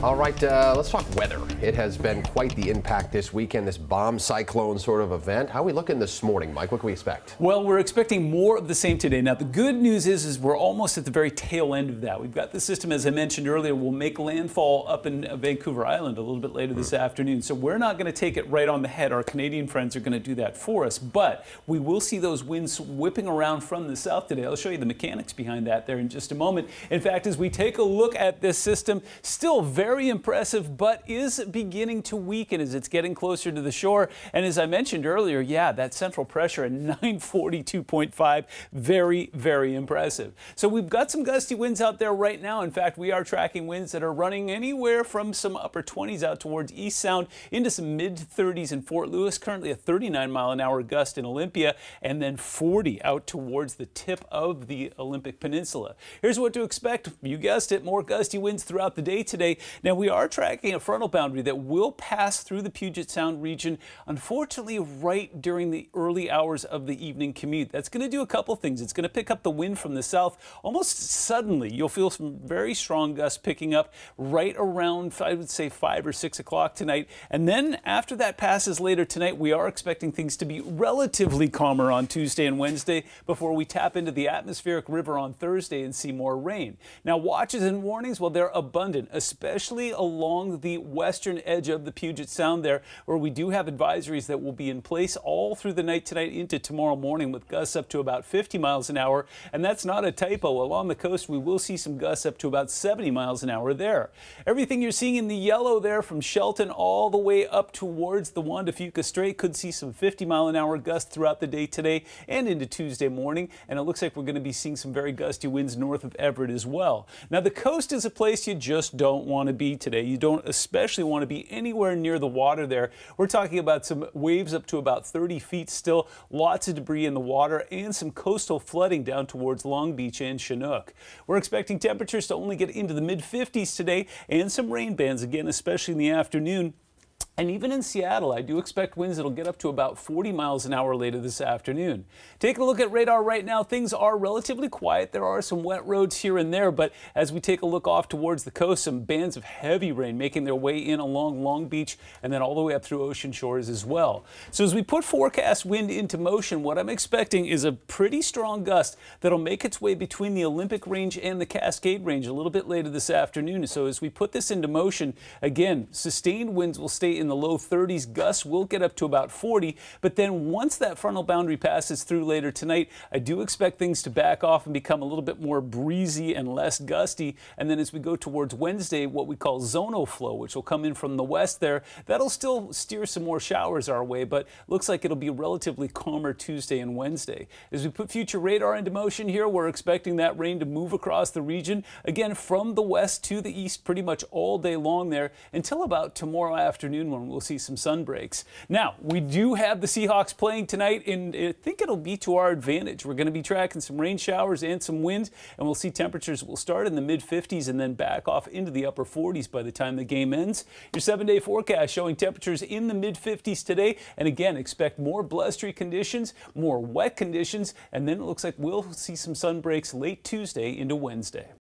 All right, uh, let's talk weather. It has been quite the impact this weekend, this bomb cyclone sort of event. How are we looking this morning, Mike? What can we expect? Well, we're expecting more of the same today. Now, the good news is, is we're almost at the very tail end of that. We've got the system, as I mentioned earlier, will make landfall up in uh, Vancouver Island a little bit later this mm. afternoon. So we're not going to take it right on the head. Our Canadian friends are going to do that for us. But we will see those winds whipping around from the south today. I'll show you the mechanics behind that there in just a moment. In fact, as we take a look at this system, still very very impressive, but is beginning to weaken as it's getting closer to the shore. And as I mentioned earlier, yeah, that central pressure at 942.5, very, very impressive. So we've got some gusty winds out there right now. In fact, we are tracking winds that are running anywhere from some upper 20s out towards East Sound into some mid 30s in Fort Lewis, currently a 39 mile an hour gust in Olympia, and then 40 out towards the tip of the Olympic Peninsula. Here's what to expect. You guessed it, more gusty winds throughout the day today. Now, we are tracking a frontal boundary that will pass through the Puget Sound region, unfortunately, right during the early hours of the evening commute. That's going to do a couple things. It's going to pick up the wind from the south almost suddenly. You'll feel some very strong gusts picking up right around, I would say, 5 or 6 o'clock tonight. And then after that passes later tonight, we are expecting things to be relatively calmer on Tuesday and Wednesday before we tap into the atmospheric river on Thursday and see more rain. Now, watches and warnings, well, they're abundant, especially especially along the western edge of the Puget Sound there, where we do have advisories that will be in place all through the night tonight into tomorrow morning with gusts up to about 50 miles an hour. And that's not a typo. Along the coast, we will see some gusts up to about 70 miles an hour there. Everything you're seeing in the yellow there from Shelton all the way up towards the Juan de Fuca Strait could see some 50 mile an hour gusts throughout the day today and into Tuesday morning. And it looks like we're going to be seeing some very gusty winds north of Everett as well. Now, the coast is a place you just don't want to be today. You don't especially want to be anywhere near the water there. We're talking about some waves up to about 30 feet still, lots of debris in the water, and some coastal flooding down towards Long Beach and Chinook. We're expecting temperatures to only get into the mid 50s today and some rain bands again, especially in the afternoon. And even in Seattle, I do expect winds that'll get up to about 40 miles an hour later this afternoon. Take a look at radar right now, things are relatively quiet. There are some wet roads here and there, but as we take a look off towards the coast, some bands of heavy rain making their way in along Long Beach and then all the way up through ocean shores as well. So as we put forecast wind into motion, what I'm expecting is a pretty strong gust that'll make its way between the Olympic Range and the Cascade Range a little bit later this afternoon. So as we put this into motion, again, sustained winds will stay in the low 30s. Gusts will get up to about 40. But then once that frontal boundary passes through later tonight, I do expect things to back off and become a little bit more breezy and less gusty. And then as we go towards Wednesday, what we call zonal flow, which will come in from the west there, that'll still steer some more showers our way, but looks like it'll be relatively calmer Tuesday and Wednesday. As we put future radar into motion here, we're expecting that rain to move across the region again from the west to the east pretty much all day long there until about tomorrow afternoon when we'll see some sun breaks. Now, we do have the Seahawks playing tonight, and I think it'll be to our advantage. We're going to be tracking some rain showers and some winds, and we'll see temperatures will start in the mid 50s and then back off into the upper 40s by the time the game ends. Your seven day forecast showing temperatures in the mid 50s today, and again, expect more blustery conditions, more wet conditions, and then it looks like we'll see some sun breaks late Tuesday into Wednesday.